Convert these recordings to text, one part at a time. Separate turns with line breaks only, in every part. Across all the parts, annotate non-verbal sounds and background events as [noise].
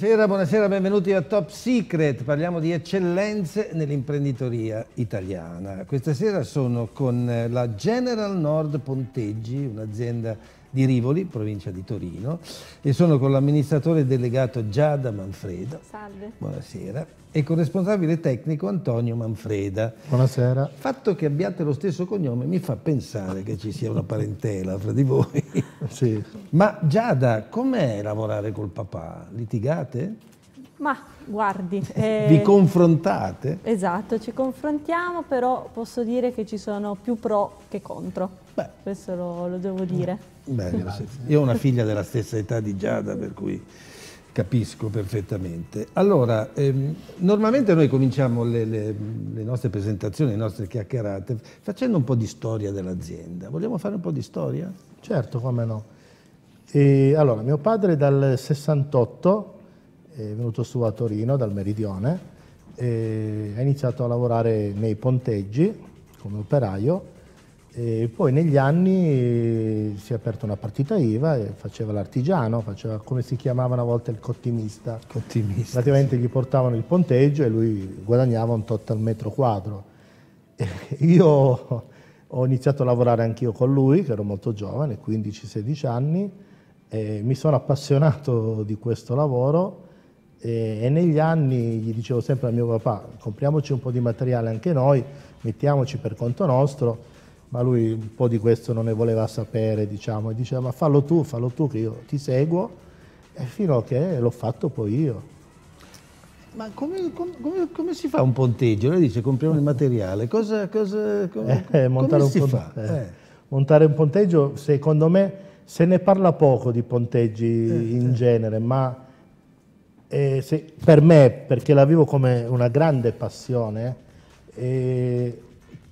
Buonasera, buonasera, benvenuti a Top Secret. Parliamo di eccellenze nell'imprenditoria italiana. Questa sera sono con eh, la General Nord Ponteggi, un'azienda di Rivoli, provincia di Torino, e sono con l'amministratore delegato Giada Manfredo. Salve. Buonasera e con responsabile tecnico Antonio Manfreda. Buonasera. Il fatto che abbiate lo stesso cognome mi fa pensare che ci sia una parentela fra di voi. [laughs] Sì. Ma Giada, com'è lavorare col papà? Litigate?
Ma guardi. [laughs] Eh, Vi
confrontate?
Esatto, ci confrontiamo, però posso dire che ci sono più pro che contro. Beh. Questo lo, lo devo dire. Beh, io ho una
figlia della stessa età di Giada, per cui Capisco perfettamente. Allora, ehm, normalmente noi cominciamo le, le, le, nostre presentazioni, le nostre chiacchierate, facendo un po' di storia dell'azienda. Vogliamo fare un po' di storia? Certo, come no.
E, allora, mio padre dal 68 è venuto su a Torino, dal Meridione, ha iniziato a lavorare nei ponteggi come operaio e poi negli anni eh, si è aperta una partita IVA e faceva l'artigiano, faceva come si chiamava una volta il cottimista. Cottimista. Praticamente sì. gli portavano il ponteggio e lui guadagnava un tot al metro quadro. E io ho iniziato a lavorare anch'io con lui, che ero molto giovane, 15-16 anni, e mi sono appassionato di questo lavoro e, e negli anni gli dicevo sempre a mio papà compriamoci un po' di materiale anche noi, mettiamoci per conto nostro ma lui un po' di questo non ne voleva sapere, diciamo, e diceva ma fallo tu, fallo tu che io ti seguo, e fino a che l'ho fatto poi io.
Ma come, come, come, si fa un
ponteggio? Lei dice compriamo il materiale,
cosa, cosa eh, eh, come, eh, montare un si fa? Eh. eh.
Montare un ponteggio, secondo me, se ne parla poco di ponteggi eh, in certo. genere, ma se, per me, perché la vivo come una grande passione,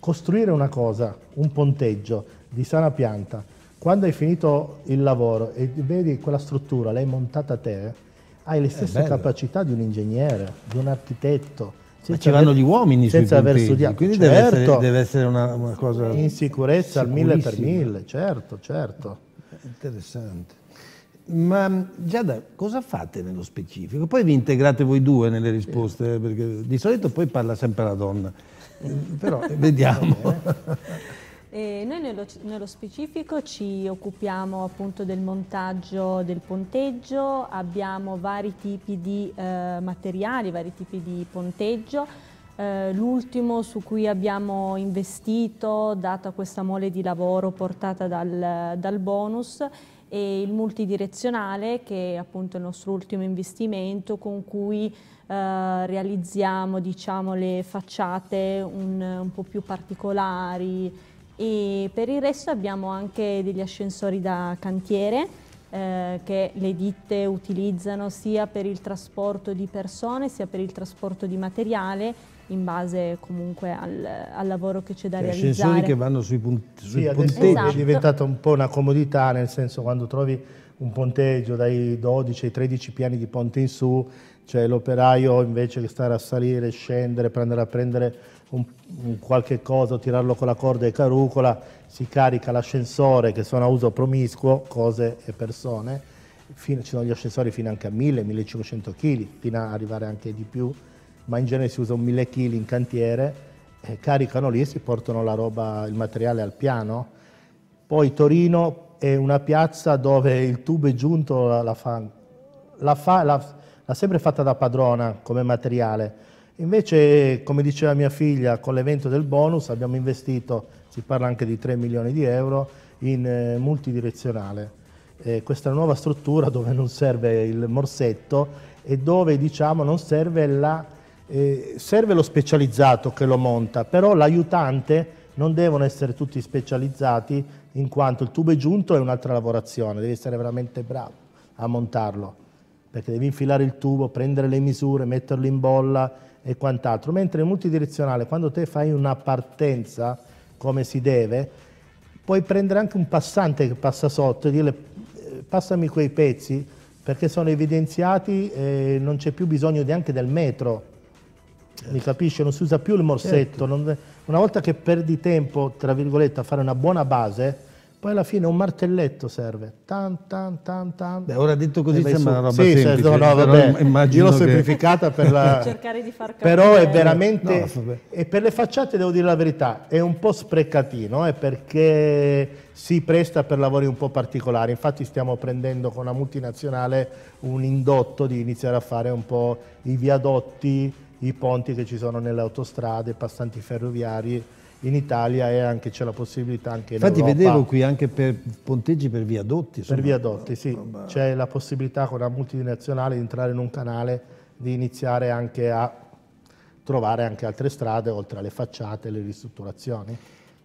costruire una cosa, un ponteggio di sana pianta, quando hai finito il lavoro e vedi quella struttura, l'hai montata a te, hai le stesse capacità di un ingegnere, di un architetto. Ma ci vanno aver, gli uomini senza aver studiato. Quindi certo, deve essere, certo. deve essere una, una, cosa... In sicurezza al mille per mille,
certo, certo. Interessante. Ma Giada, cosa fate nello specifico? Poi vi integrate voi due nelle risposte, perché di solito poi parla sempre la donna, eh, però eh, vediamo.
E eh, noi nello, nello, specifico ci occupiamo appunto del montaggio del ponteggio, abbiamo vari tipi di eh, materiali, vari tipi di ponteggio, eh, L'ultimo su cui abbiamo investito, data questa mole di lavoro portata dal, dal bonus, e il multidirezionale che è appunto il nostro ultimo investimento con cui eh, realizziamo diciamo, le facciate un, un po' più particolari e per il resto abbiamo anche degli ascensori da cantiere eh, che le ditte utilizzano sia per il trasporto di persone sia per il trasporto di materiale in base comunque al, al lavoro che c'è da cioè, realizzare. Ascensori che vanno
sui, punti, sui sì, punteggi. Esatto. È diventata un po' una comodità, nel senso quando trovi un ponteggio dai 12 ai 13 piani di ponte in su, cioè l'operaio invece che stare a salire, scendere, prendere a prendere un, un qualche cosa tirarlo con la corda e carucola, si carica l'ascensore che sono a uso promiscuo, cose e persone, fino, ci sono gli ascensori fino anche a 1000-1500 kg, fino ad arrivare anche di più, ma in genere si usa un 1000 kg in cantiere, eh, caricano lì e si portano la roba, il materiale al piano. Poi Torino è una piazza dove il tubo è giunto, la, fa, la fa la, l'ha sempre fatta da padrona come materiale. Invece, come diceva mia figlia, con l'evento del bonus abbiamo investito, si parla anche di 3 milioni di euro, in eh, multidirezionale. Eh, questa nuova struttura dove non serve il morsetto e dove diciamo non serve la eh, serve lo specializzato che lo monta, però l'aiutante non devono essere tutti specializzati in quanto il tubo è giunto è un'altra lavorazione, devi essere veramente bravo a montarlo, perché devi infilare il tubo, prendere le misure, metterlo in bolla e quant'altro, mentre in multidirezionale quando te fai una partenza come si deve, puoi prendere anche un passante che passa sotto e dirle eh, passami quei pezzi perché sono evidenziati e non c'è più bisogno neanche del metro mi capisce? Non si usa più il morsetto. Certo. Non, una volta che perdi tempo, tra virgolette, a fare una buona base, poi alla fine un martelletto serve. Tan, tan, tan, tan. Beh, ora detto così sembra una roba sì, semplice. Certo, no, vabbè. Io l'ho che... semplificata per la... [laughs] cercare di far capire. Però è veramente... No, e per le facciate, devo dire la verità, è un po' sprecatino, eh, perché si presta per lavori un po' particolari. Infatti stiamo prendendo con la multinazionale un indotto di iniziare a fare un po' i viadotti, i ponti che ci sono nelle autostrade, passanti ferroviari in Italia e anche c'è la possibilità anche in Infatti in Europa. vedevo
qui anche per ponteggi per viadotti. Per
viadotti, sì. Roba... C'è la possibilità con la multinazionale di entrare in un canale, di iniziare anche a trovare anche altre strade oltre alle facciate, le ristrutturazioni.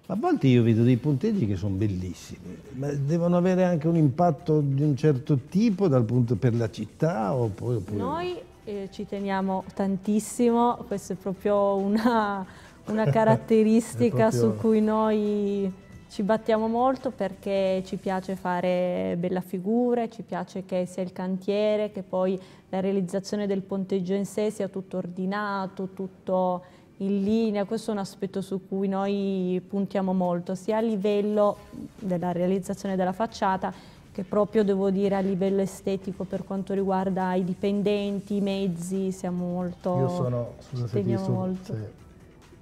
A volte io vedo dei punteggi che sono bellissimi, ma devono avere anche un impatto di un certo tipo punto, per la città? Oppure, oppure... Noi
eh, ci teniamo tantissimo, questa è proprio una, una caratteristica proprio... su cui noi ci battiamo molto perché ci piace fare bella figura, ci piace che sia il cantiere, che poi la realizzazione del ponteggio in sé sia tutto ordinato, tutto in linea, questo è un aspetto su cui noi puntiamo molto, sia a livello della realizzazione della facciata che proprio devo dire a livello estetico per quanto riguarda i dipendenti, i mezzi, siamo molto... Io sono, scusa
se ti su, sì.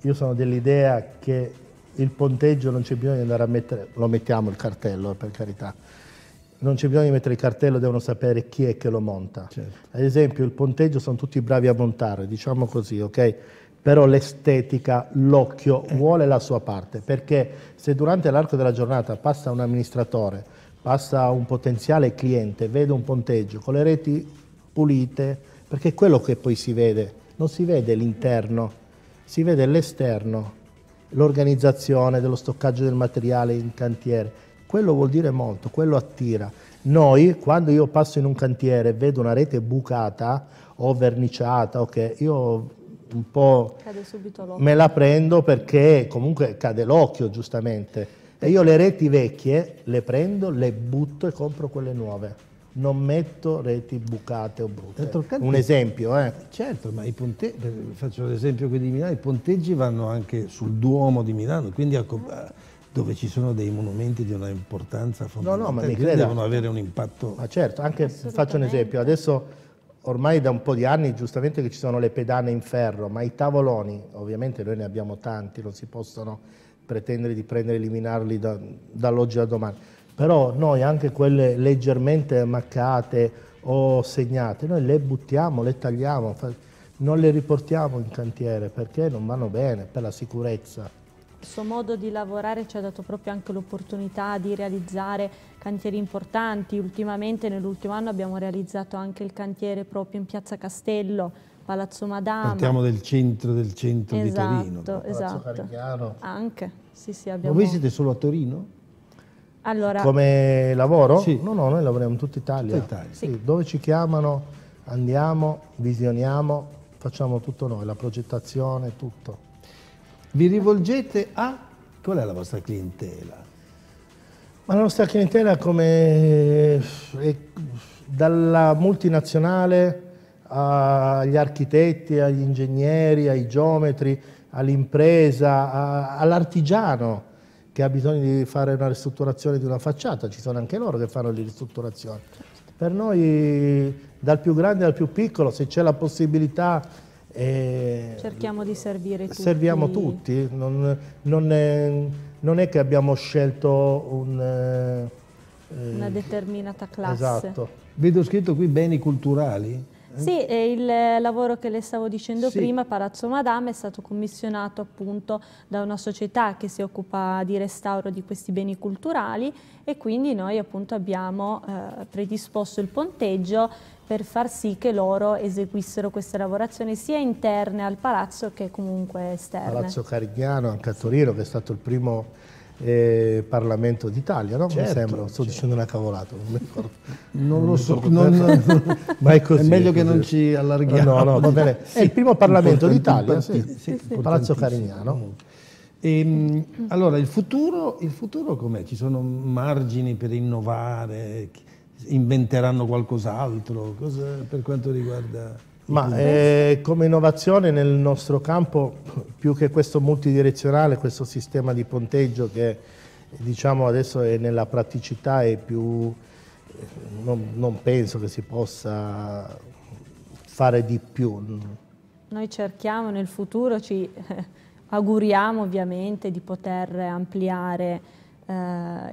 Io sono dell'idea che il ponteggio non c'è bisogno di andare a mettere, lo mettiamo il cartello eh, per carità, non c'è bisogno di mettere il cartello, devono sapere chi è che lo monta. Certo. Ad esempio il ponteggio sono tutti bravi a montare, diciamo così, ok? Però l'estetica, l'occhio eh. vuole la sua parte, perché se durante l'arco della giornata passa un amministratore passa un potenziale cliente, vede un ponteggio con le reti pulite, perché è quello che poi si vede, non si vede l'interno, si vede l'esterno, l'organizzazione dello stoccaggio del materiale in cantiere. Quello vuol dire molto, quello attira. Noi, quando io passo in un cantiere e vedo una rete bucata o verniciata, okay, io un po' me la prendo perché comunque cade l'occhio, giustamente. E io le reti vecchie le prendo, le butto e compro quelle nuove.
Non metto
reti bucate o brutte. Un esempio,
eh? Certo, ma i ponteggi, faccio l'esempio qui di Milano, i ponteggi vanno anche sul Duomo di Milano, quindi a, dove ci sono dei monumenti di una importanza fondamentale, no, no, ma mi creda, devono avere un
impatto. Ma certo, anche faccio un esempio, adesso
ormai da un po' di anni giustamente che
ci sono le pedane in ferro, ma i tavoloni, ovviamente noi ne abbiamo tanti, non si possono pretendere di prendere e eliminarli da, dall'oggi al domani. Però noi anche quelle leggermente ammaccate o segnate, noi le buttiamo, le tagliamo, non le riportiamo in cantiere perché non vanno bene per la sicurezza.
Il suo modo di lavorare ci ha dato proprio anche l'opportunità di realizzare cantieri importanti. Ultimamente, nell'ultimo anno, abbiamo realizzato anche il cantiere proprio in Piazza Castello, Palazzo Madama. Partiamo
del centro del centro esatto, di Torino.
Esatto, esatto. Anche. Sì, sì, abbiamo... Ma voi siete
solo a Torino? Allora... Come lavoro? Sì. No, no,
noi lavoriamo in tutta Italia. Tutta Italia. Sì. Sì. Dove ci chiamano, andiamo, visioniamo,
facciamo tutto noi, la progettazione, tutto. Vi rivolgete a... Qual è la vostra clientela?
Ma la nostra clientela come... È dalla multinazionale agli architetti, agli ingegneri, ai geometri, all'impresa, all'artigiano che ha bisogno di fare una ristrutturazione di una facciata, ci sono anche loro che fanno le ristrutturazioni. Per noi, dal più grande al più piccolo, se c'è la possibilità... Eh,
Cerchiamo di servire tutti. Serviamo tutti,
non, non, è, non è, che abbiamo scelto un... Eh, una
determinata eh, classe. Esatto.
Vedo scritto qui beni culturali.
Mm. Sì, il lavoro che le stavo dicendo sì. prima, Palazzo Madame, è stato commissionato appunto da una società che si occupa di restauro di questi beni culturali e quindi noi appunto abbiamo eh, predisposto il ponteggio per far sì che loro eseguissero queste lavorazioni sia interne al palazzo che comunque esterne. Palazzo
Carignano, anche a Torino, che è stato il primo eh, Parlamento d'Italia, no? Certo, mi sembra, sto certo. dicendo una cavolata, non mi
ricordo. Non, lo so, non, non, [laughs] ma è così. È meglio che non ci allarghiamo. No, no, va bene. è il primo Parlamento d'Italia, sì, sì, Palazzo Carignano. E, ehm, allora, il futuro, il futuro com'è? Ci sono margini per innovare? Inventeranno qualcos'altro? Cosa, per quanto riguarda... Ma eh,
come innovazione nel nostro campo, più che questo multidirezionale, questo sistema di ponteggio che diciamo adesso è nella praticità e più... Eh, non, non penso che si possa fare di più.
Noi cerchiamo nel futuro, ci eh, auguriamo ovviamente di poter ampliare eh,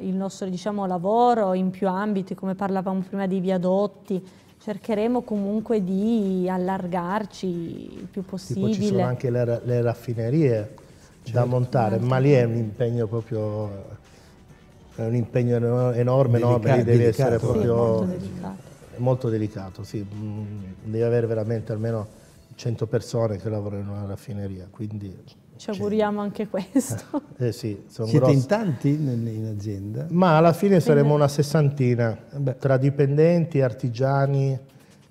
il nostro diciamo, lavoro in più ambiti, come parlavamo prima dei viadotti, cercheremo comunque di allargarci il più possibile. Tipo ci sono anche
le, le raffinerie certo. da montare, ma lì è un impegno proprio è un impegno enorme, Delica no? deve delicato. essere proprio sì, molto delicato, molto delicato sì. Mm, devi avere veramente almeno 100 persone che lavorano in una raffineria, quindi
ci cioè, auguriamo anche eh, questo.
[laughs] Eh
sì, Siete grossi. in tanti in azienda? Ma alla fine saremo una
sessantina, Beh. tra dipendenti, artigiani.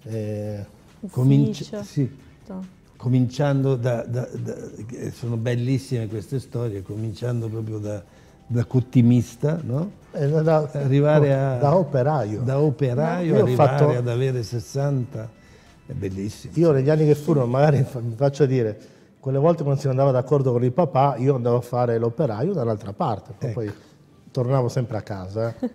Eh. Cominci sì. Cominciando da, da, da, Sono bellissime queste storie, cominciando proprio da, da cottimista, no? Eh, da, arrivare a, da operaio. Da operaio, no, fatto, ad avere 60, è bellissimo. Io negli anni che furono,
magari mi faccio dire quelle volte quando si andava d'accordo con il papà, io andavo a fare l'operaio
dall'altra parte, poi, ecco. poi tornavo sempre a casa. Eh.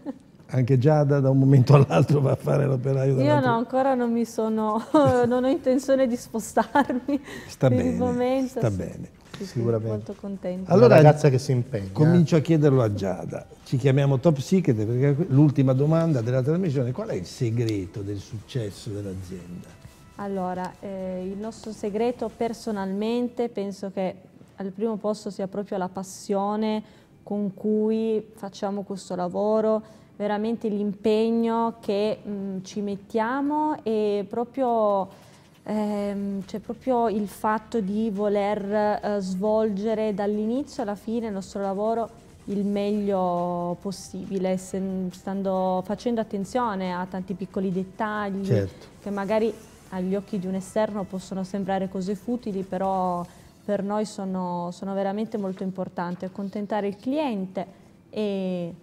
[laughs] Anche Giada da un momento all'altro va a fare l'operaio da Io
no, ancora non mi sono, [laughs] non ho intenzione di spostarmi. Sta bene, momento, sta sì. Sicuramente. Molto contento.
Allora, Una ragazza che si impegna. Eh. Comincio a chiederlo a Giada. Ci chiamiamo Top Secret perché l'ultima domanda della trasmissione qual è il segreto del successo dell'azienda?
Allora, eh, il nostro segreto personalmente penso che al primo posto sia proprio la passione con cui facciamo questo lavoro, veramente l'impegno che mh, mm, ci mettiamo e proprio, ehm, cioè proprio, il fatto di voler eh, svolgere dall'inizio alla fine il nostro lavoro il meglio possibile, stando, facendo attenzione a tanti piccoli dettagli certo. che magari agli occhi di un esterno possono sembrare cose futili, però per noi sono, sono veramente molto importanti, accontentare il cliente e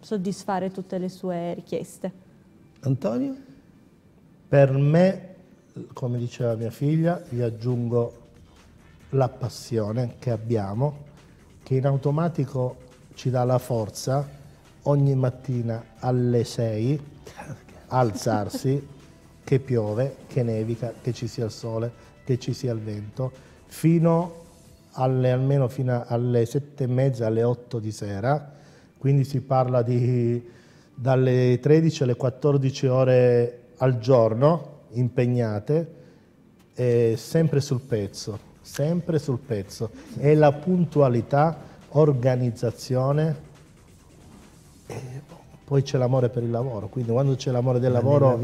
soddisfare tutte le sue richieste.
Antonio? Per me, come diceva mia figlia, gli aggiungo la passione che abbiamo, che in automatico ci dà la forza ogni mattina alle 6 [laughs] alzarsi che piove, che nevica, che ci sia il sole, che ci sia il vento, fino alle, almeno fino alle sette e mezza, alle otto di sera, quindi si parla di dalle 13 alle 14 ore al giorno impegnate, eh, sempre sul pezzo, sempre sul pezzo. E la puntualità, organizzazione, eh, poi c'è l'amore per il lavoro, quindi quando c'è l'amore del lavoro,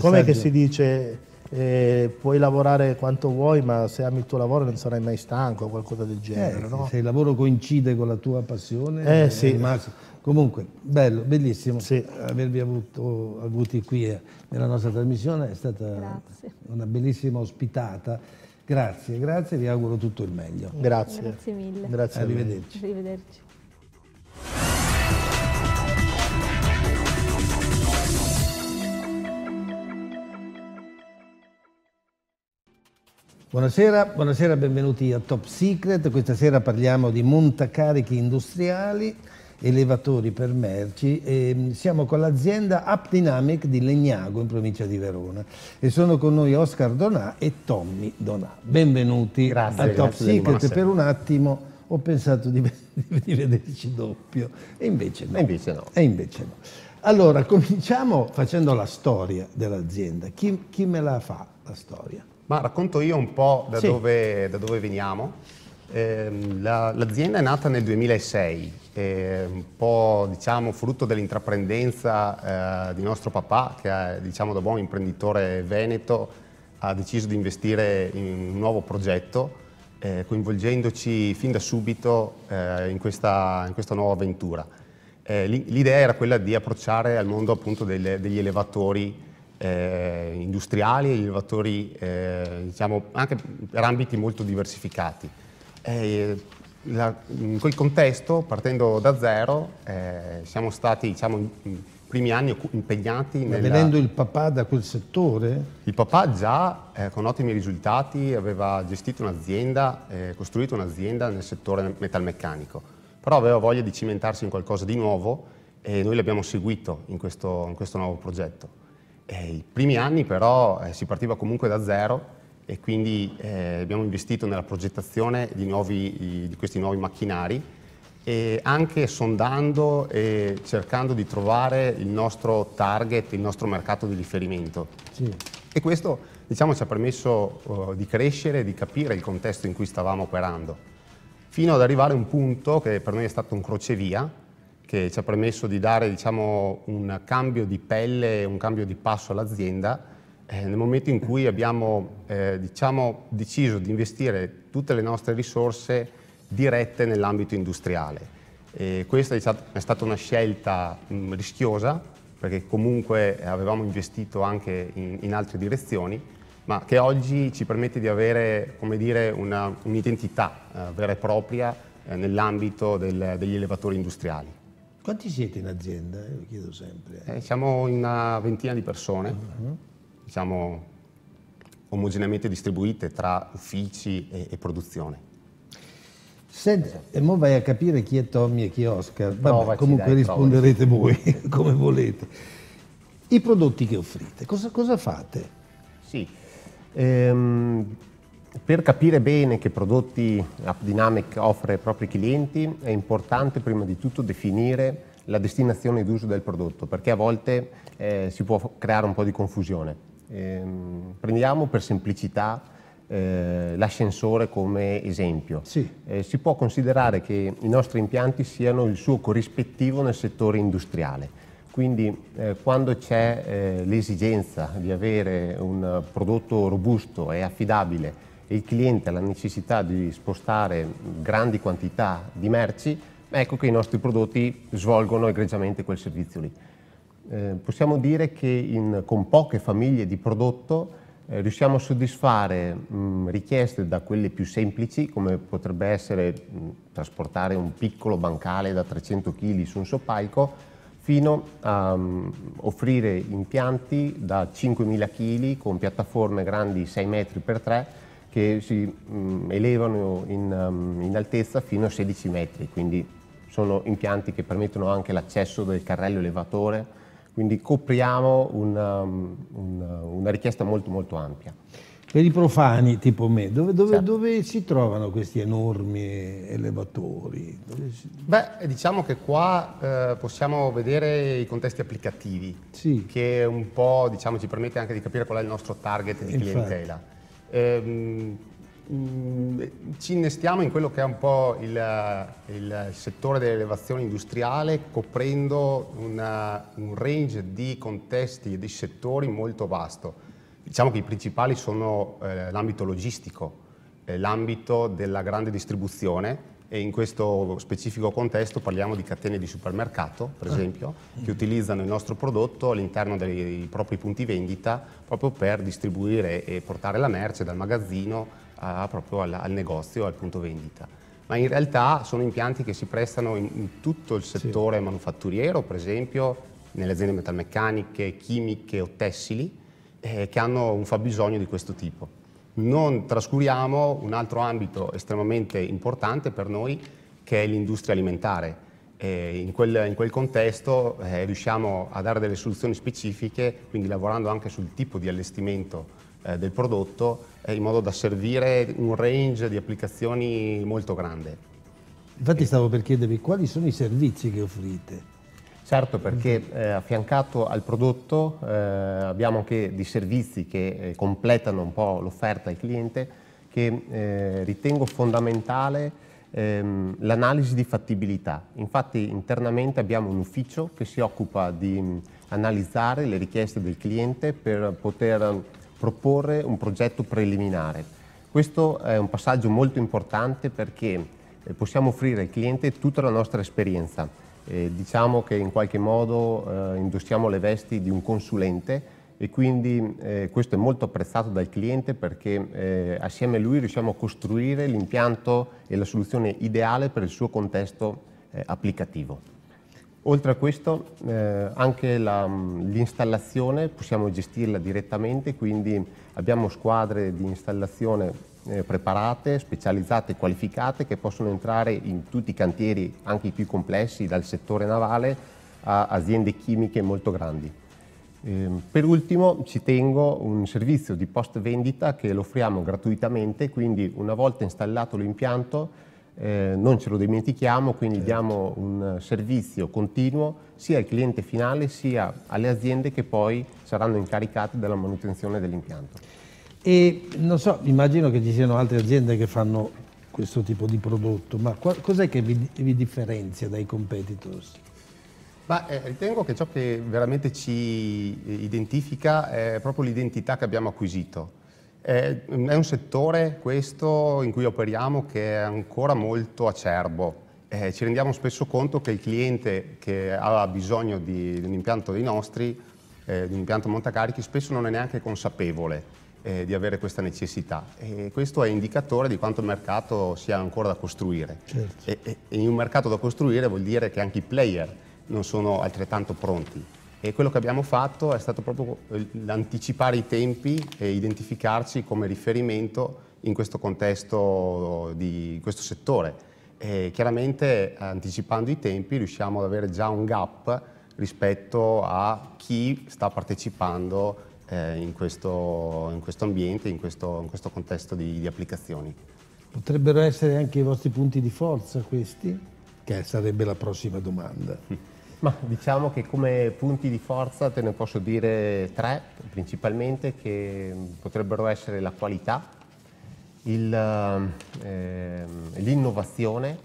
com'è che si dice eh, puoi lavorare quanto
vuoi, ma se ami il tuo lavoro non sarai mai stanco o qualcosa del eh, genere. Eh, no? Se il lavoro coincide con la tua passione, eh, eh sì. comunque bello, bellissimo sì. avervi avuto, avuti qui eh, nella nostra trasmissione, è stata grazie. una bellissima ospitata. Grazie, grazie, vi auguro tutto il meglio. Grazie. Grazie
mille. Grazie Arrivederci. Arrivederci.
Buonasera, buonasera, benvenuti a Top Secret. Questa sera parliamo di montacarichi industriali, elevatori per merci. E siamo con l'azienda Up di Legnago, in provincia di Verona. E sono con noi Oscar Donà e Tommy Donà. Benvenuti grazie, a Top grazie, Secret. Buonasera. Per un attimo ho pensato di, di [laughs] vederci doppio, e invece no. E invece no. E invece no. Allora, cominciamo facendo la storia dell'azienda. Chi, chi me la fa la storia? Ma racconto io un
po' da, sì. dove, da dove, veniamo. Eh, la, l'azienda è nata nel 2006, eh, un po' diciamo, frutto dell'intraprendenza eh, di nostro papà, che è, diciamo, da buon imprenditore veneto ha deciso di investire in un nuovo progetto, eh, coinvolgendoci fin da subito eh, in questa, in, questa, nuova avventura. Eh, l'idea era quella di approcciare al mondo appunto, delle, degli elevatori eh, industriali e innovatori eh, diciamo, anche per ambiti molto diversificati. E, eh, la, in mm, quel contesto, partendo da zero, eh, siamo stati diciamo, in primi anni impegnati nel... Venendo
il papà da quel settore?
Il papà già eh, con ottimi risultati aveva gestito un'azienda, eh, costruito un'azienda nel settore metalmeccanico, però aveva voglia di cimentarsi in qualcosa di nuovo e noi l'abbiamo seguito in questo, in questo nuovo progetto. Eh, I primi anni però eh, si partiva comunque da zero e quindi eh, abbiamo investito nella progettazione di, nuovi, di, questi nuovi macchinari e anche sondando e cercando di trovare il nostro target, il nostro mercato di riferimento. Sì. E questo diciamo, ci ha permesso uh, di crescere e di capire il contesto in cui stavamo operando, fino ad arrivare a un punto che per noi è stato un crocevia, che ci ha permesso di dare diciamo, un cambio di pelle, un cambio di passo all'azienda eh, nel momento in cui abbiamo eh, diciamo, deciso di investire tutte le nostre risorse dirette nell'ambito industriale. E questa diciamo, è stata una scelta mh, mm, rischiosa perché comunque avevamo investito anche in, in, altre direzioni, ma che oggi ci permette di avere un'identità eh, vera e propria eh, nell'ambito degli elevatori industriali.
Quanti siete in azienda? Io chiedo sempre. Eh, eh siamo una
ventina di persone, uh-huh. diciamo omogeneamente distribuite tra uffici e, e produzione.
Senti, esatto. e mo vai a capire chi è Tommy e chi è Oscar. Vabbè, provaci, comunque dai, risponderete provaci. voi [laughs] come volete. I prodotti che offrite, cosa, cosa fate? Sì, ehm,
per capire bene che prodotti AppDynamic offre ai propri clienti è importante prima di tutto definire la destinazione d'uso del prodotto, perché a volte eh, si può creare un po' di confusione. Ehm, prendiamo per semplicità eh, l'ascensore come esempio. Sì. Eh, si può considerare che i nostri impianti siano il suo corrispettivo nel settore industriale. Quindi eh, quando c'è eh, l'esigenza di avere un prodotto robusto e affidabile e il cliente ha la necessità di spostare grandi quantità di merci, ecco che i nostri prodotti svolgono egregiamente quel servizio lì. Eh, possiamo dire che in, con poche famiglie di prodotto eh, riusciamo a soddisfare mh, mm, richieste da quelle più semplici, come potrebbe essere mh, mm, trasportare un piccolo bancale da 300 kg su un soppalco, fino a um, offrire impianti da 5.000 kg con piattaforme grandi 6 metri per 3 che si mh, mm, elevano in, um, in, altezza fino a 16 metri, quindi sono impianti che permettono anche l'accesso del carrello elevatore, quindi copriamo
una, mm, una, una richiesta molto molto ampia. Per i profani tipo me, dove, dove, certo. dove si trovano questi enormi elevatori? Si...
Beh, diciamo che qua eh, possiamo vedere i contesti applicativi, sì. che un po' diciamo, ci permette anche di capire qual è il nostro target di clientela. Infatti ehm, mm, ci innestiamo in quello che è un po' il, il settore dell'elevazione industriale coprendo una, un range di contesti e di settori molto vasto. Diciamo che i principali sono eh, l'ambito logistico, eh, l'ambito della grande distribuzione, e in questo specifico contesto parliamo di catene di supermercato, per ah. esempio, che utilizzano il nostro prodotto all'interno dei propri punti vendita proprio per distribuire e portare la merce dal magazzino a, proprio al, al negozio, al punto vendita. Ma in realtà sono impianti che si prestano in, in tutto il settore sì. manufatturiero, per esempio, nelle aziende metalmeccaniche, chimiche o tessili, eh, che hanno un fabbisogno di questo tipo non trascuriamo un altro ambito estremamente importante per noi che è l'industria alimentare. In quel, in, quel, contesto eh, riusciamo a dare delle soluzioni specifiche, quindi lavorando anche sul tipo di allestimento eh, del prodotto, eh, in modo da servire un range di applicazioni molto grande.
Infatti stavo per chiedervi quali sono i servizi che offrite. Certo, perché mm. eh, affiancato al prodotto
eh, abbiamo anche dei servizi che eh, completano un po' l'offerta al cliente che eh, ritengo fondamentale ehm, l'analisi di fattibilità. Infatti internamente abbiamo un ufficio che si occupa di mh, mm, analizzare le richieste del cliente per poter mm, proporre un progetto preliminare. Questo è un passaggio molto importante perché eh, possiamo offrire al cliente tutta la nostra esperienza eh, diciamo che in qualche modo eh, indossiamo le vesti di un consulente e quindi eh, questo è molto apprezzato dal cliente perché eh, assieme a lui riusciamo a costruire l'impianto e la soluzione ideale per il suo contesto eh, applicativo. Oltre a questo eh, anche mm, l'installazione possiamo gestirla direttamente, quindi abbiamo squadre di installazione eh, preparate, specializzate, qualificate che possono entrare in tutti i cantieri, anche i più complessi, dal settore navale a aziende chimiche molto grandi. Eh, per ultimo ci tengo un servizio di post vendita che lo offriamo gratuitamente, quindi una volta installato l'impianto eh, non ce lo dimentichiamo, quindi certo. diamo un servizio continuo sia al cliente finale sia alle aziende che poi saranno incaricate della manutenzione dell'impianto.
E non so, immagino che ci siano altre aziende che fanno questo tipo di prodotto, ma cos'è che vi, vi, differenzia dai competitors?
Beh, eh, ritengo che ciò che veramente ci eh, identifica è proprio l'identità che abbiamo acquisito. È, è un settore questo in cui operiamo che è ancora molto acerbo, eh, ci rendiamo spesso conto che il cliente che ha bisogno di, di un impianto dei nostri, eh, di un impianto montacarichi, spesso non è neanche consapevole eh, di avere questa necessità. E questo è indicatore di quanto il mercato sia ancora da costruire. Certo. E, e, in un mercato da costruire vuol dire che anche i player non sono altrettanto pronti. E quello che abbiamo fatto è stato proprio eh, anticipare i tempi e identificarci come riferimento in questo contesto, di in questo settore. E chiaramente anticipando i tempi riusciamo ad avere già un gap rispetto a chi sta partecipando eh, in, questo, in, questo, ambiente, in questo, in questo contesto di, di, applicazioni.
Potrebbero essere anche i vostri punti di forza questi?
Che sarebbe la prossima domanda. [laughs] Ma diciamo che come punti di forza te ne posso dire tre, principalmente, che potrebbero essere la qualità, ehm, ehm, l'innovazione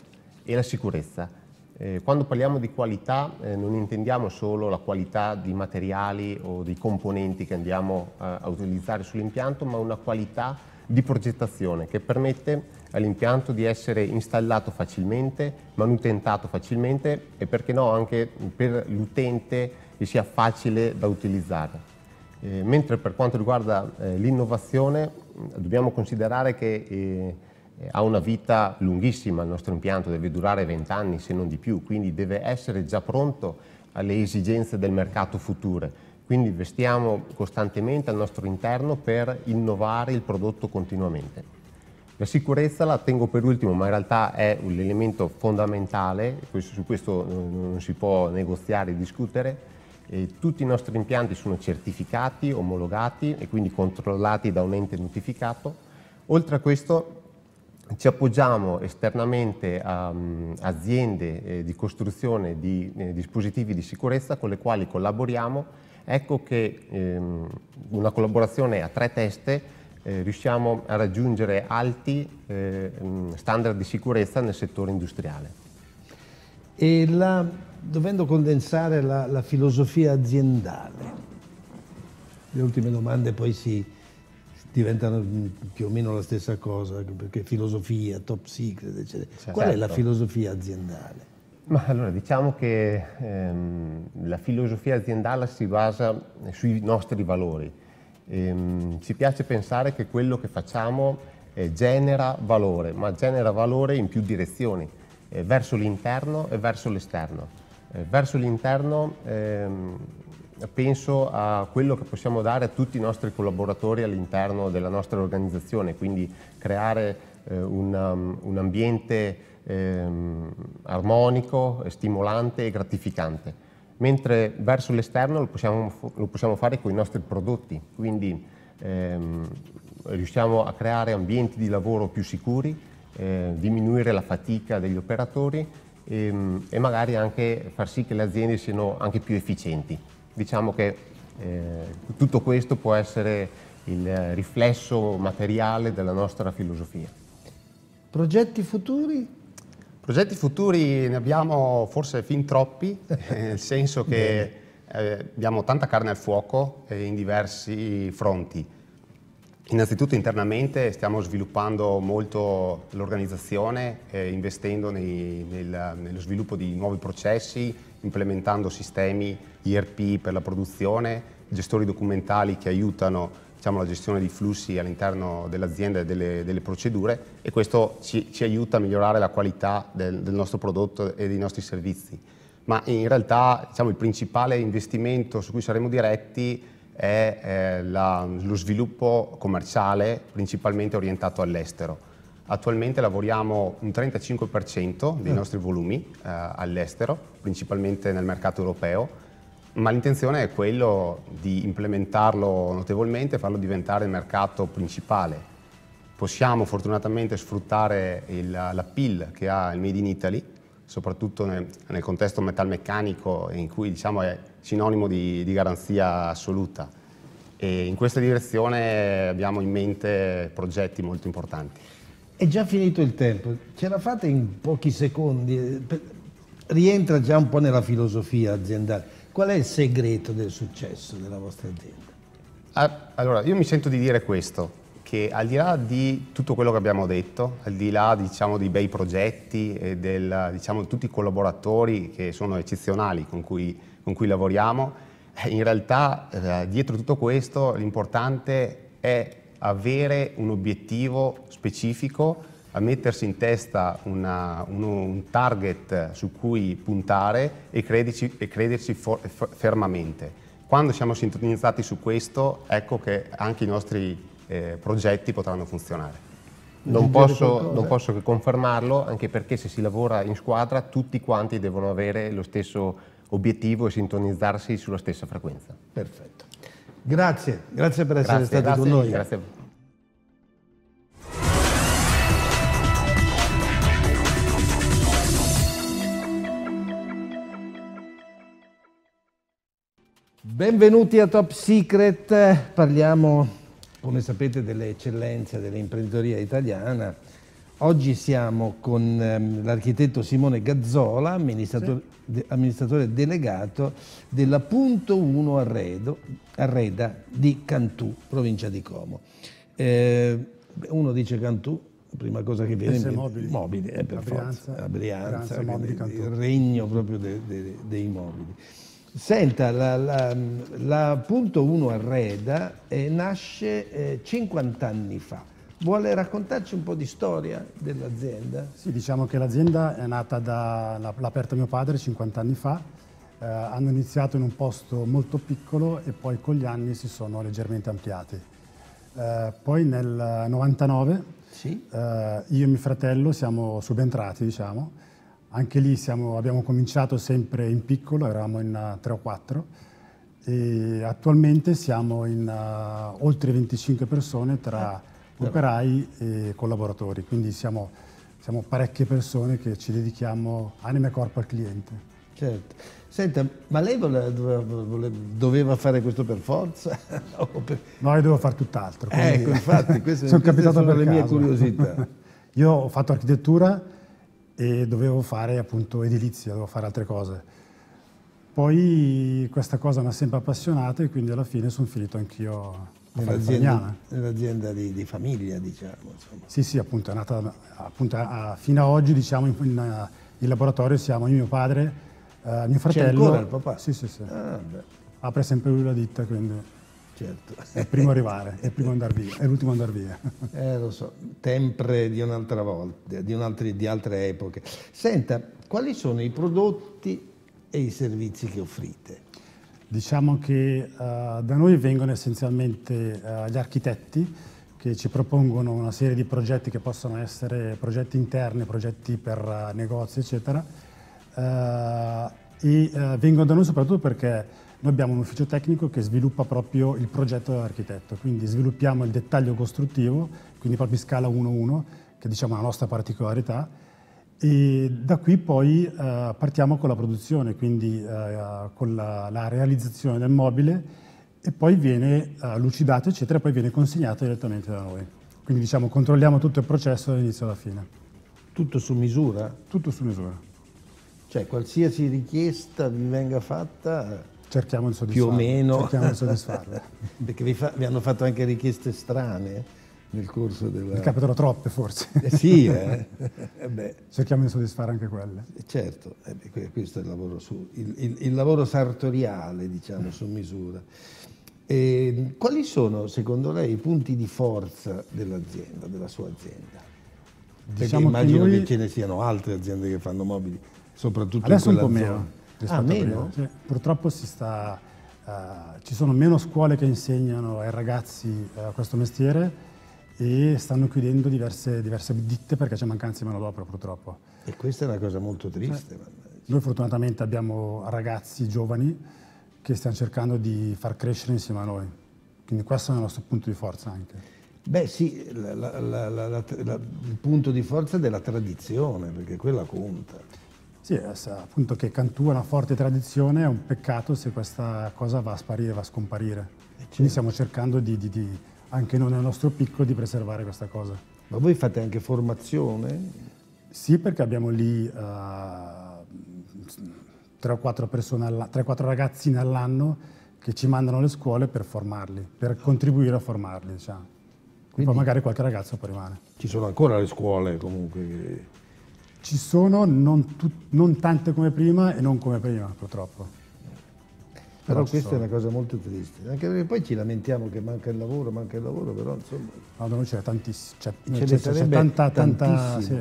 eh, e la sicurezza eh, quando parliamo di qualità eh, non intendiamo solo la qualità di materiali o di componenti che andiamo eh, a utilizzare sull'impianto, ma una qualità di progettazione che permette all'impianto di essere installato facilmente, manutentato facilmente e perché no anche per l'utente che sia facile da utilizzare. Eh, mentre per quanto riguarda eh, l'innovazione dobbiamo considerare che eh, ha una vita lunghissima, il nostro impianto deve durare 20 anni se non di più, quindi deve essere già pronto alle esigenze del mercato futuro. Quindi investiamo costantemente al nostro interno per innovare il prodotto continuamente. La sicurezza la tengo per ultimo, ma in realtà è un elemento fondamentale, su questo eh, non si può negoziare e discutere. E tutti i nostri impianti sono certificati, omologati e quindi controllati da un ente notificato. Oltre a questo ci appoggiamo esternamente a um, aziende eh, di costruzione di eh, dispositivi di sicurezza con le quali collaboriamo. Ecco che ehm, una collaborazione a tre teste eh, riusciamo a raggiungere alti eh, mm, standard di sicurezza nel settore industriale.
E la, dovendo condensare la, la filosofia aziendale, le ultime domande poi si, diventano più o meno la stessa cosa, perché filosofia, top secret, eccetera. Certo. Qual è la certo. filosofia aziendale?
Ma allora diciamo che ehm, la filosofia aziendale si basa sui nostri valori. Ehm, ci piace pensare che quello che facciamo eh, genera valore, ma genera valore in più direzioni, eh, verso l'interno e verso l'esterno. Eh, verso l'interno ehm, penso a quello che possiamo dare a tutti i nostri collaboratori all'interno della nostra organizzazione, quindi creare eh, un, um, un, ambiente ehm, armonico, stimolante e gratificante. Mentre verso l'esterno lo possiamo, lo possiamo fare con i nostri prodotti, quindi ehm, riusciamo a creare ambienti di lavoro più sicuri, eh, diminuire la fatica degli operatori e, ehm, e magari anche far sì che le aziende siano anche più efficienti diciamo che eh, tutto questo può essere il riflesso materiale della nostra filosofia. Progetti futuri? Progetti futuri ne abbiamo forse fin troppi, [laughs] nel senso che eh, abbiamo tanta carne al fuoco eh, in diversi fronti. Innanzitutto internamente stiamo sviluppando molto l'organizzazione, eh, investendo nei, nel, nello sviluppo di nuovi processi, implementando sistemi IRP per la produzione, gestori documentali che aiutano diciamo, la gestione di flussi all'interno dell'azienda e delle, delle, procedure e questo ci, ci, aiuta a migliorare la qualità del, del, nostro prodotto e dei nostri servizi. Ma in realtà diciamo, il principale investimento su cui saremo diretti è eh, la, lo sviluppo commerciale principalmente orientato all'estero Attualmente lavoriamo un 35% dei mm. nostri volumi eh, all'estero, principalmente nel mercato europeo, ma l'intenzione è quello di implementarlo notevolmente, e farlo diventare il mercato principale. Possiamo fortunatamente sfruttare il, la PIL che ha il Made in Italy, soprattutto nel, nel contesto metalmeccanico in cui diciamo, è sinonimo di, di garanzia assoluta. E in questa direzione abbiamo in mente progetti molto importanti
è già finito il tempo, ce la fate in pochi secondi, rientra già un po' nella filosofia aziendale. Qual è il segreto del successo della vostra azienda?
Ah, allora, io mi sento di dire questo, che al di là di tutto quello che abbiamo detto, al di là diciamo, dei bei progetti e del, diciamo, tutti i collaboratori che sono eccezionali con cui, con cui lavoriamo, eh, in realtà eh, dietro tutto questo l'importante è avere un obiettivo specifico, a mettersi in testa una, uno, un target su cui puntare e crederci, e crederci for, fermamente. Quando siamo sintonizzati su questo, ecco che anche i nostri eh, progetti potranno funzionare. Non posso, non posso, che confermarlo, anche perché se si lavora in squadra tutti quanti devono avere lo stesso obiettivo e sintonizzarsi sulla stessa frequenza. Perfetto.
Grazie, grazie per essere grazie, stati grazie, con noi. Grazie. Benvenuti a Top Secret, parliamo come sapete delle eccellenze dell'imprenditoria italiana Oggi siamo con ehm, l'architetto Simone Gazzola, amministratore, sì. de, amministratore, delegato della Punto 1 Arredo, Arreda di Cantù, provincia di Como. Eh, uno dice Cantù, prima cosa che viene in mente, mobili, mobili eh, per forza, Brianza, il regno proprio de, de, dei mobili. Senta, la, la, la Punto 1 Arreda eh, nasce 50 eh, anni fa Vuole raccontarci un po' di storia dell'azienda?
Sì, diciamo che l'azienda è nata da... l'ha aperta mio padre 50 anni fa, eh, hanno iniziato in un posto molto piccolo e poi con gli anni si sono leggermente ampliati. Eh, poi nel 99 sì. eh, io e mio fratello siamo subentrati, diciamo, anche lì siamo, abbiamo cominciato sempre in piccolo, eravamo in 3 eh, o 4 e attualmente siamo in uh, oltre 25 persone tra ah operai e collaboratori, quindi siamo, siamo parecchie persone che ci dedichiamo anima e corpo al
cliente. Certo. Senta, ma lei doveva, fare questo per forza? no, [laughs] per...
no io dovevo fare tutt'altro. Ecco, infatti, [laughs] queste, sono queste sono le caso. mie curiosità. [laughs] io ho fatto architettura e dovevo fare appunto edilizia, dovevo fare altre cose. Poi questa cosa mi ha sempre appassionato e quindi alla fine sono finito anch'io nell'azienda,
nell'azienda di, di, famiglia, diciamo. Insomma. Sì,
sì, appunto, è nata, appunto a, fino ad oggi, diciamo, in, in, in, laboratorio siamo io, mio padre, eh, mio fratello. C'è ancora il papà? Sì, sì, sì. Ah, Apre sempre lui la ditta, quindi...
Certo. È il primo arrivare, è il primo andare via, è l'ultimo andare via. [laughs] Eh, lo so, sempre di un'altra volta, di, un'altri, di altre epoche. Senta, quali sono i prodotti e i servizi che offrite?
Diciamo che uh, da noi vengono essenzialmente uh, gli architetti che ci propongono una serie di progetti che possono essere progetti interni, progetti per uh, negozi, eccetera. e vengono da noi soprattutto perché noi abbiamo un ufficio tecnico che sviluppa proprio il progetto dell'architetto, quindi sviluppiamo il dettaglio costruttivo, quindi proprio in scala 1-1, che diciamo è la nostra particolarità, e da qui poi eh, partiamo con la produzione, quindi eh, con la, la, realizzazione del mobile e poi viene eh, lucidato, eccetera, e poi viene consegnato direttamente da noi. Quindi diciamo controlliamo tutto il processo dall'inizio alla fine. Tutto su misura? Tutto su misura.
Cioè qualsiasi richiesta vi venga fatta cerchiamo di soddisfarla. Più o meno. Cerchiamo di [laughs] soddisfarla. Perché vi, fa, vi hanno fatto anche richieste strane nel corso della... Mi capitano troppe forse. Eh sì, eh? [laughs] Eh Cerchiamo di soddisfare anche quelle. Eh, certo, eh, beh, questo è il lavoro, su, il, il, il lavoro sartoriale, diciamo, su misura. E, ehm, quali sono, secondo lei, i punti di forza dell'azienda, della sua azienda? Diciamo Perché immagino che, lui... che, ce ne siano altre aziende che fanno mobili, soprattutto Adesso in quella un po' meno. Ah, meno?
Cioè, purtroppo si sta... Uh, ci sono meno scuole che insegnano ai ragazzi uh, questo mestiere, e stanno chiudendo diverse, diverse ditte perché c'è mancanza di manodopera purtroppo.
E questa è una cosa molto triste. Cioè,
noi fortunatamente abbiamo ragazzi giovani che stiamo cercando di far crescere insieme a noi, quindi questo è il nostro punto di forza anche.
Beh sì, la, la, la, il punto di forza è della tradizione, perché quella conta. Sì, eh, appunto
che Cantù ha una forte tradizione, è un peccato se questa cosa va a sparire, va a scomparire. Eh, certo. Quindi stiamo cercando di, di, di anche noi nel nostro piccolo di preservare questa cosa. Ma voi fate anche formazione? Sì, perché abbiamo lì uh, o 4 ragazzini all'anno che ci mandano alle scuole per formarli, per contribuire a formarli, diciamo. Quindi Poi magari qualche ragazzo poi rimane.
Ci sono ancora le scuole comunque?
Ci sono, non, non tante come prima e non come prima
purtroppo. Però questa sono. è una cosa molto triste, anche perché poi ci lamentiamo che manca il lavoro, manca il lavoro, però insomma...
No, da noi c'è tantissimo, c'è, c'è, c'è tanta... tanta sì.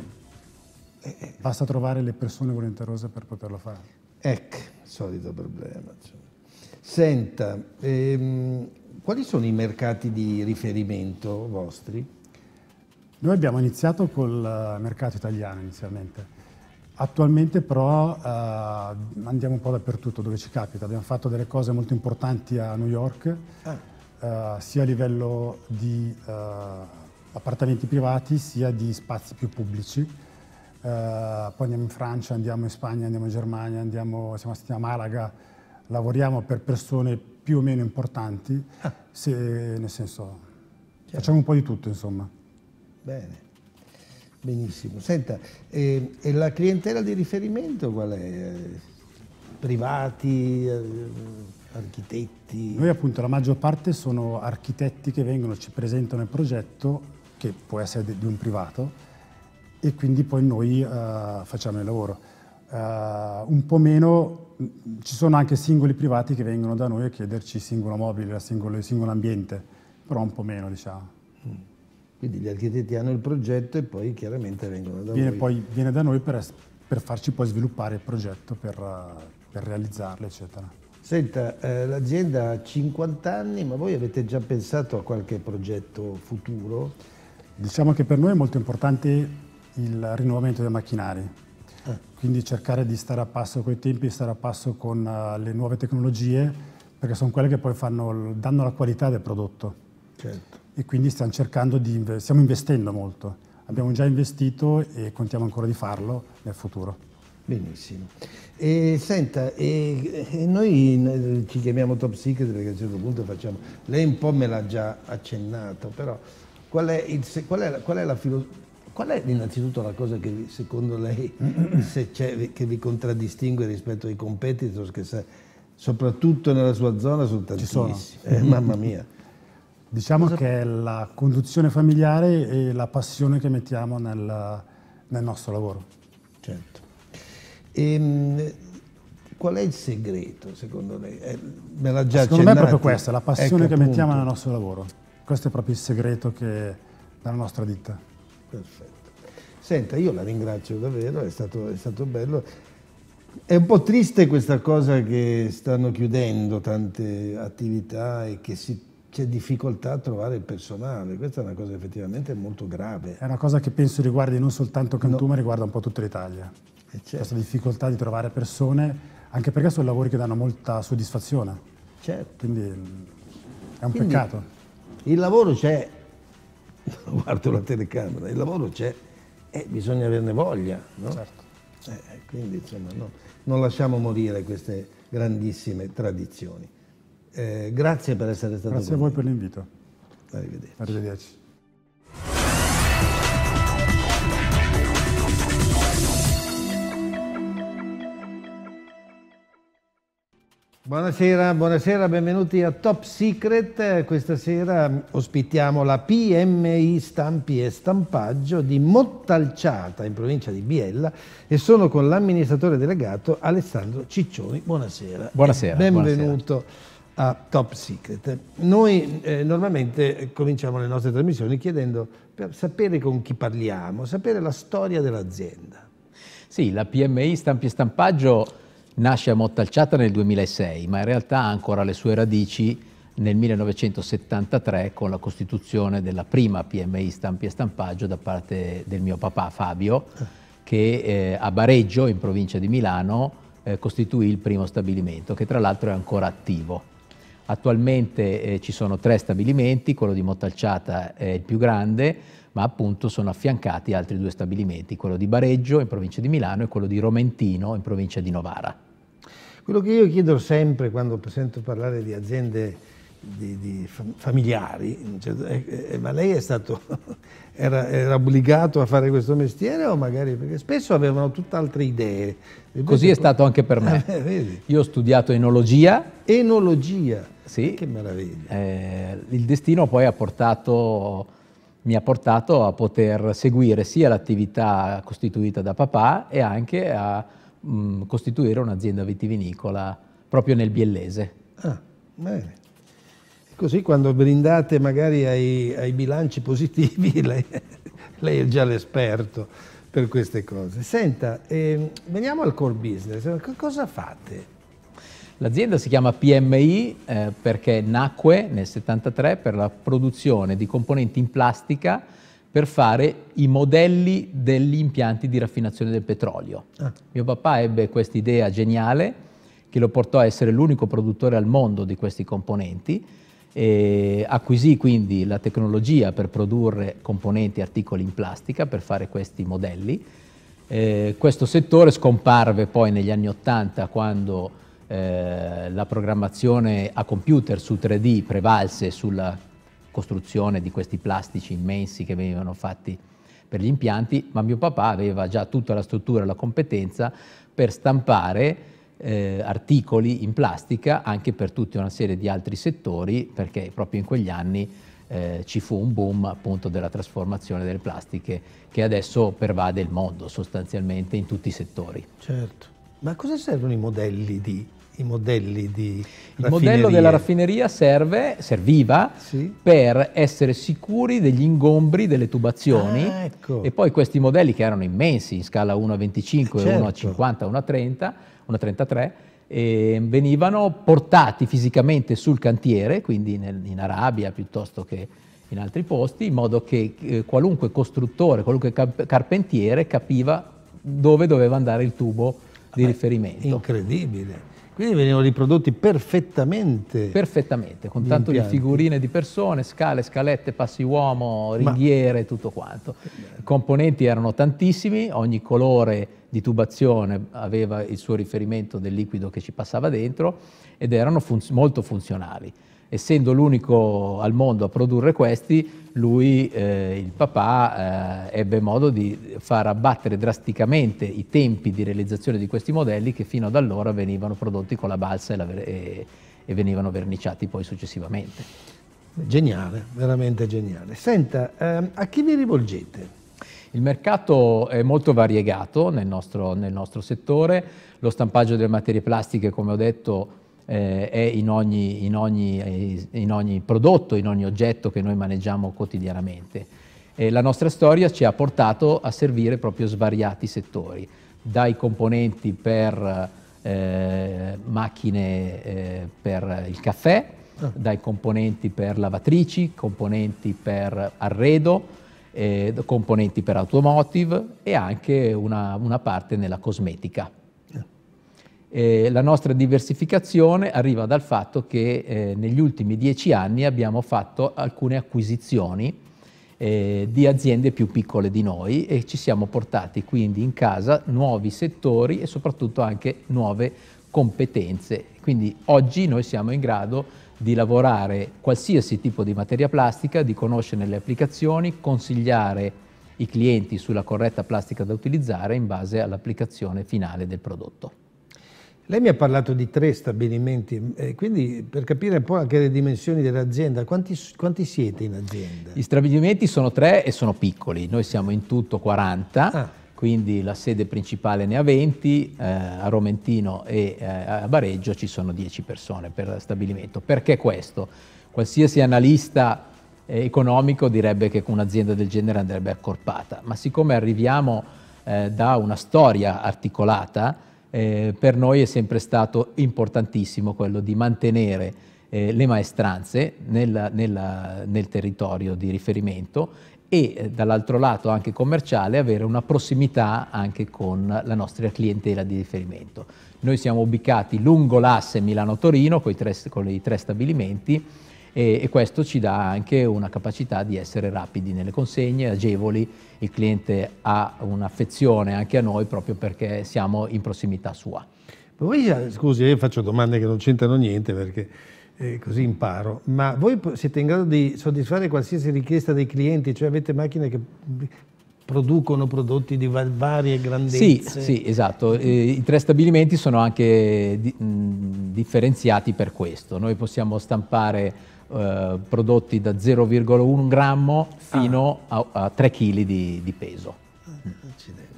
Eh, eh, basta trovare le persone volenterose per poterlo fare.
Ecco, solito problema. Cioè. Senta, ehm, quali sono i mercati di riferimento vostri? Noi abbiamo
iniziato col eh, mercato italiano inizialmente, Attualmente però eh, andiamo un po' dappertutto dove ci capita, abbiamo fatto delle cose molto importanti a New York, ah. eh, sia a livello di eh, appartamenti privati sia di spazi più pubblici. Eh, poi andiamo in Francia, andiamo in Spagna, andiamo in Germania, andiamo, siamo stati a Malaga, lavoriamo per persone più o meno importanti,
ah. se, nel senso Chiaro. facciamo un po' di tutto insomma. Bene. Benissimo. Senta, e, ehm, e la clientela di riferimento qual è? Privati, eh, architetti? Noi appunto la maggior
parte sono architetti che vengono, ci presentano il progetto, che può essere di un privato, e quindi poi noi uh, facciamo il lavoro. Uh, un po' meno mm, ci sono anche singoli privati che vengono da noi a chiederci singolo mobile, singolo, singolo ambiente, però un po' meno diciamo. Quindi gli architetti hanno il progetto
e poi chiaramente vengono da viene voi.
Poi, viene da noi per, per, farci poi sviluppare il progetto, per, per realizzarlo, eccetera.
Senta, eh, l'azienda ha 50 anni, ma voi avete già pensato a qualche progetto futuro? Diciamo che per noi è molto
importante il rinnovamento dei macchinari, ah. quindi cercare di stare a passo con i tempi, stare a passo con uh, le nuove tecnologie, perché sono quelle che poi fanno, danno la qualità del prodotto. Certo e quindi stiamo cercando di, stiamo investendo molto.
Abbiamo già investito e contiamo ancora di farlo nel futuro. Benissimo. E, senta, e, e noi ci chiamiamo top secret perché a un certo punto facciamo... Lei un po' me l'ha già accennato, però qual è, il, qual è, qual è la filosofia... Qual è innanzitutto la cosa che secondo lei [clears throat] che vi contraddistingue rispetto ai competitors che sa, soprattutto nella sua zona sono tantissimi? Eh, mamma mia. Diciamo Cosa... che è la
conduzione familiare e la passione che mettiamo
nel, nel nostro lavoro. Certo. Ehm, qual è il segreto, secondo lei? Eh, me l'ha già Secondo accennati. me è proprio questa, la ecco, passione ecco, che
appunto. mettiamo nel nostro lavoro. Questo è proprio il segreto che, della nostra ditta.
Perfetto. Senta, io la ringrazio davvero, è stato, è stato bello. È un po' triste questa cosa che stanno chiudendo tante attività e che si c'è difficoltà a trovare il personale, questa è una cosa effettivamente molto grave. È una cosa che
penso riguardi non soltanto Cantù, no. ma riguarda un po' tutta l'Italia. Eh, certo. Questa difficoltà di trovare persone, anche perché sono lavori che danno molta soddisfazione. Certo. Quindi mm,
è un Quindi, peccato. Il lavoro c'è, [laughs] guardo la telecamera, il lavoro c'è e bisogna averne voglia, no? Certo. Eh, quindi insomma no, non lasciamo morire queste grandissime tradizioni. Eh, grazie per essere stato grazie qui. Grazie a voi per l'invito. Arrivederci. Arrivederci. Buonasera, buonasera, benvenuti a Top Secret. Questa sera mm, ospitiamo la PMI Stampi e Stampaggio di Mottalciata, in provincia di Biella, e sono con l'amministratore delegato Alessandro Ciccioni. Buonasera. Buonasera. Benvenuto. Buonasera a Top Secret. Noi eh, normalmente eh, cominciamo le nostre trasmissioni chiedendo per sapere con chi parliamo, sapere la storia dell'azienda.
Sì, la PMI Stampi e Stampaggio nasce a Mottalciata nel 2006, ma in realtà ha ancora le sue radici nel 1973 con la costituzione della prima PMI Stampi e Stampaggio da parte del mio papà Fabio, che eh, a Bareggio, in provincia di Milano, eh, costituì il primo stabilimento, che tra l'altro è ancora attivo. Attualmente eh, ci sono tre stabilimenti, quello di Montalciata è il più grande, ma appunto sono affiancati altri due stabilimenti, quello di Bareggio in provincia di Milano e quello di Romentino in provincia di Novara.
Quello che io chiedo sempre quando sento parlare di aziende di, di familiari, certo, eh, ma lei è stato, [laughs] era, era, obbligato a fare questo mestiere o magari perché spesso avevano tutte altre idee. Così è stato anche per me. [laughs] Eh,
io ho studiato enologia. Enologia. Sì. Che meraviglia. Eh, il destino poi ha portato, mi ha portato a poter seguire sia l'attività costituita da papà e anche a mh, mm, costituire un'azienda vitivinicola proprio nel biellese.
Ah, bene. Così quando brindate magari ai, ai bilanci positivi, [laughs] lei,
lei è già l'esperto per queste cose. Senta, eh, veniamo al core business. Cosa fate? L'azienda si chiama PMI eh, perché nacque nel 1973 per la produzione di componenti in plastica per fare i modelli degli impianti di raffinazione del petrolio. Ah. Mio papà ebbe questa idea geniale che lo portò a essere l'unico produttore al mondo di questi componenti. e acquisì quindi la tecnologia per produrre componenti e articoli in plastica per fare questi modelli. Eh, questo settore scomparve poi negli anni Ottanta quando eh, la programmazione a computer su 3D prevalse sulla costruzione di questi plastici immensi che venivano fatti per gli impianti, ma mio papà aveva già tutta la struttura e la competenza per stampare eh, articoli in plastica anche per tutta una serie di altri settori, perché proprio in quegli anni eh, ci fu un boom appunto della trasformazione delle plastiche che adesso pervade il mondo sostanzialmente in tutti i settori. Certo, ma a cosa servono
i modelli di i modelli di Il modello della raffineria serve,
serviva sì. per essere sicuri degli ingombri delle tubazioni ah, ecco. e poi questi modelli che erano immensi in scala 1 a 25, eh, certo. 1 a 50, 1 a 30, 1 a 33 ehm, venivano portati fisicamente sul cantiere, quindi in Arabia piuttosto che in altri posti, in modo che eh, qualunque costruttore, qualunque carpentiere capiva dove doveva andare il tubo di ah, riferimento. Incredibile. Quindi venivano riprodotti perfettamente. Perfettamente, con tanto di figurine di persone, scale, scalette, passi uomo, ringhiere, Ma... tutto quanto. I componenti erano tantissimi, ogni colore di tubazione aveva il suo riferimento del liquido che ci passava dentro ed erano funz molto funzionali essendo l'unico al mondo a produrre questi, lui, eh, il papà, eh, ebbe modo di far abbattere drasticamente i tempi di realizzazione di questi modelli che fino ad allora venivano prodotti con la balsa e, la, e, e venivano verniciati poi successivamente. Geniale, veramente geniale. Senta, ehm, a chi vi rivolgete? Il mercato è molto variegato nel nostro, nel nostro settore, lo stampaggio delle materie plastiche, come ho detto, eh, è in ogni, in, ogni, eh, in ogni, prodotto, in ogni oggetto che noi maneggiamo quotidianamente. E la nostra storia ci ha portato a servire proprio svariati settori, dai componenti per eh, macchine eh, per il caffè, ah. dai componenti per lavatrici, componenti per arredo, eh, componenti per automotive e anche una, una parte nella cosmetica. Eh, la nostra diversificazione arriva dal fatto che eh, negli ultimi dieci anni abbiamo fatto alcune acquisizioni eh, di aziende più piccole di noi e ci siamo portati quindi in casa nuovi settori e soprattutto anche nuove competenze. Quindi oggi noi siamo in grado di lavorare qualsiasi tipo di materia plastica, di conoscere le applicazioni, consigliare i clienti sulla corretta plastica da utilizzare in base all'applicazione finale del prodotto.
Lei mi ha parlato di tre stabilimenti, eh, quindi per capire un po' anche le dimensioni dell'azienda, quanti, quanti, siete in azienda?
Gli stabilimenti sono tre e sono piccoli, noi siamo in tutto 40, ah. quindi la sede principale ne ha 20, eh, a Romentino e eh, a Bareggio ci sono 10 persone per stabilimento. Perché questo? Qualsiasi analista eh, economico direbbe che un'azienda del genere andrebbe accorpata, ma siccome arriviamo eh, da una storia articolata, eh, per noi è sempre stato importantissimo quello di mantenere eh, le maestranze nella, nella, nel territorio di riferimento e eh, dall'altro lato anche commerciale avere una prossimità anche con la nostra clientela di riferimento. Noi siamo ubicati lungo l'asse Milano-Torino con i tre stabilimenti e, e, questo ci dà anche una capacità di essere rapidi nelle consegne, agevoli, il cliente ha un'affezione anche a noi proprio perché siamo in prossimità sua. Voi, eh, scusi, io faccio domande che non c'entrano niente perché eh, così imparo, ma voi
siete in grado di soddisfare qualsiasi richiesta dei clienti, cioè avete macchine che producono prodotti di varie grandezze. Sì, sì
esatto. I tre stabilimenti sono anche differenziati per questo. Noi possiamo stampare eh, prodotti da 0,1 grammo ah. fino ah. a, a, 3 kg di, di, peso.
Ah, accidenti.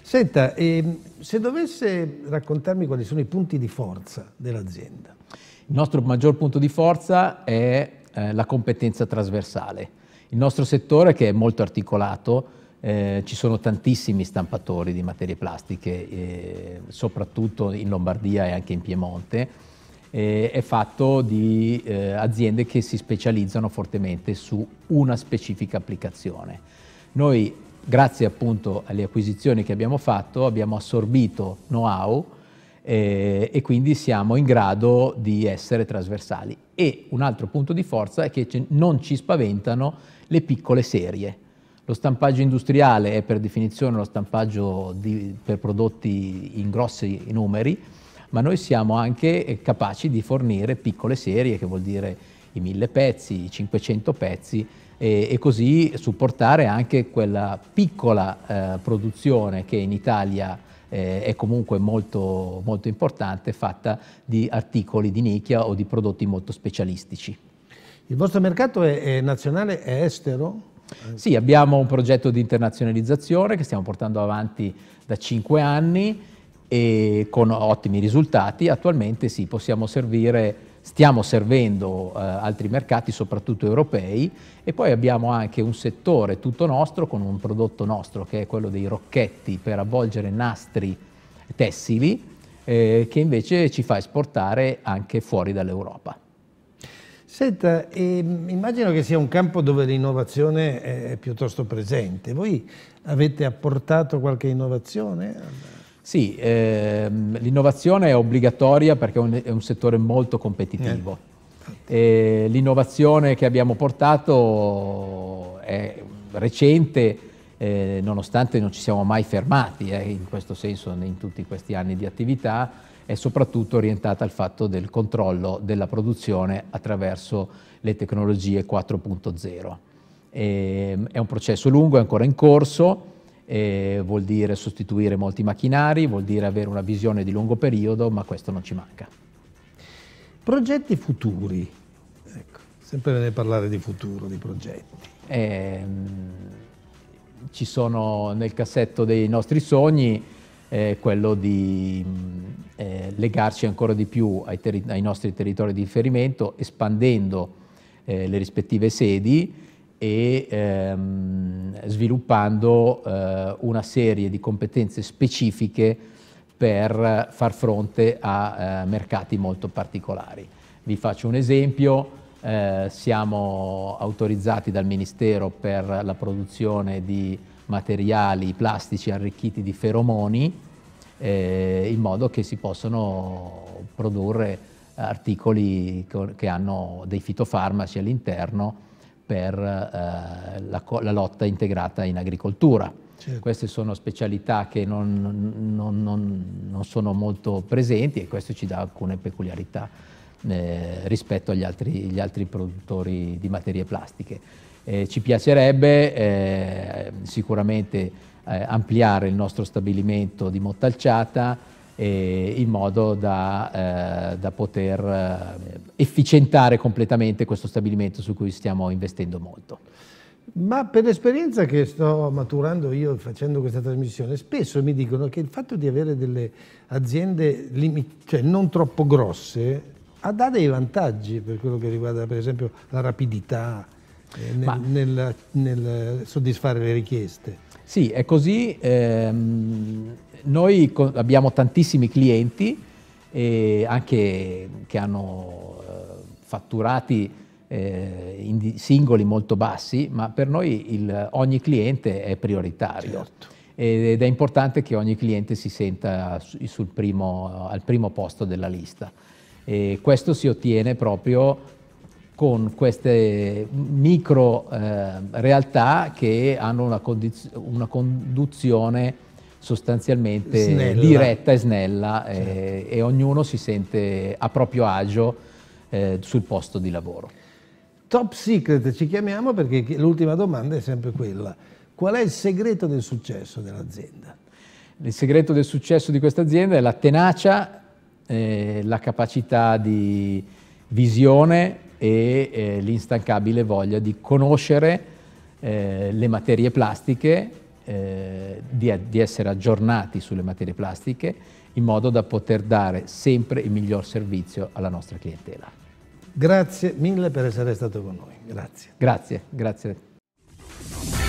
Senta, ehm, se dovesse raccontarmi quali sono i punti di forza dell'azienda.
Il nostro maggior punto di forza è eh, la competenza trasversale. Il nostro settore, che è molto articolato, eh, ci sono tantissimi stampatori di materie plastiche, eh, soprattutto in Lombardia e anche in Piemonte, eh, è fatto di eh, aziende che si specializzano fortemente su una specifica applicazione. Noi, grazie appunto alle acquisizioni che abbiamo fatto, abbiamo assorbito know-how eh, e quindi siamo in grado di essere trasversali. E un altro punto di forza è che non ci spaventano le piccole serie. Lo stampaggio industriale è per definizione lo stampaggio di, per prodotti in grossi numeri, ma noi siamo anche eh, capaci di fornire piccole serie, che vuol dire i 1000 pezzi, i 500 pezzi, e, e così supportare anche quella piccola eh, produzione che in Italia eh, è comunque molto, molto importante, fatta di articoli di nicchia o di prodotti molto specialistici. Il vostro mercato è, è
nazionale e estero?
Sì, abbiamo un progetto di internazionalizzazione che stiamo portando avanti da cinque anni e con ottimi risultati. Attualmente sì, possiamo servire, stiamo servendo eh, altri mercati, soprattutto europei, e poi abbiamo anche un settore tutto nostro con un prodotto nostro che è quello dei rocchetti per avvolgere nastri tessili, eh, che invece ci fa esportare anche fuori dall'Europa.
Senta, ehm, immagino che sia un campo dove l'innovazione è piuttosto presente. Voi avete apportato qualche innovazione?
Sì, ehm, l'innovazione è obbligatoria perché è un, è un settore molto competitivo. Eh. l'innovazione che abbiamo portato è recente, eh, nonostante non ci siamo mai fermati eh, in questo senso in tutti questi anni di attività, è soprattutto orientata al fatto del controllo della produzione attraverso le tecnologie 4.0. Ehm, è un processo lungo, è ancora in corso eh, vuol dire sostituire molti macchinari, vuol dire avere una visione di lungo periodo, ma questo non ci manca. Progetti futuri, ecco, sempre bene parlare di futuro, di
progetti.
Eh, ci sono nel cassetto dei nostri sogni eh, quello di eh, legarci ancora di più ai, ai, nostri territori di riferimento, espandendo eh, le rispettive sedi, e ehm, sviluppando eh, una serie di competenze specifiche per far fronte a eh, mercati molto particolari. Vi faccio un esempio, eh, siamo autorizzati dal Ministero per la produzione di materiali plastici arricchiti di feromoni eh, in modo che si possano produrre articoli che hanno dei fitofarmaci all'interno per eh, la, la, lotta integrata in agricoltura. Certo. Queste sono specialità che non, non, non, non, sono molto presenti e questo ci dà alcune peculiarità eh, rispetto agli altri, altri, produttori di materie plastiche. Eh, ci piacerebbe eh, sicuramente eh, ampliare il nostro stabilimento di Mottalciata, in modo da, eh, da, poter eh, efficientare completamente questo stabilimento su cui stiamo investendo molto.
Ma per l'esperienza che sto maturando io facendo questa trasmissione, spesso mi dicono che il fatto di avere delle aziende cioè non troppo grosse dà dei vantaggi per quello che riguarda per esempio la rapidità eh, nel, nel, nel, soddisfare le richieste.
Sì, è così. Ehm noi abbiamo tantissimi clienti, eh, anche che hanno eh, fatturati eh, in singoli molto bassi, ma per noi il, ogni cliente è prioritario. Certo. Ed è importante che ogni cliente si senta primo, al primo posto della lista. E questo si ottiene proprio con queste micro eh, realtà che hanno una, una conduzione sostanzialmente snella. diretta e snella certo. eh, e ognuno si sente a proprio agio eh, sul posto di lavoro.
Top secret ci chiamiamo perché l'ultima domanda è sempre quella. Qual è il segreto del successo dell'azienda?
Il segreto del successo di questa azienda è la tenacia, eh, la capacità di visione e eh, l'instancabile voglia di conoscere eh, le materie plastiche eh, di, di, essere aggiornati sulle materie plastiche in modo da poter dare sempre il miglior servizio alla nostra clientela.
Grazie mille per essere stato con noi. Grazie.
Grazie, grazie.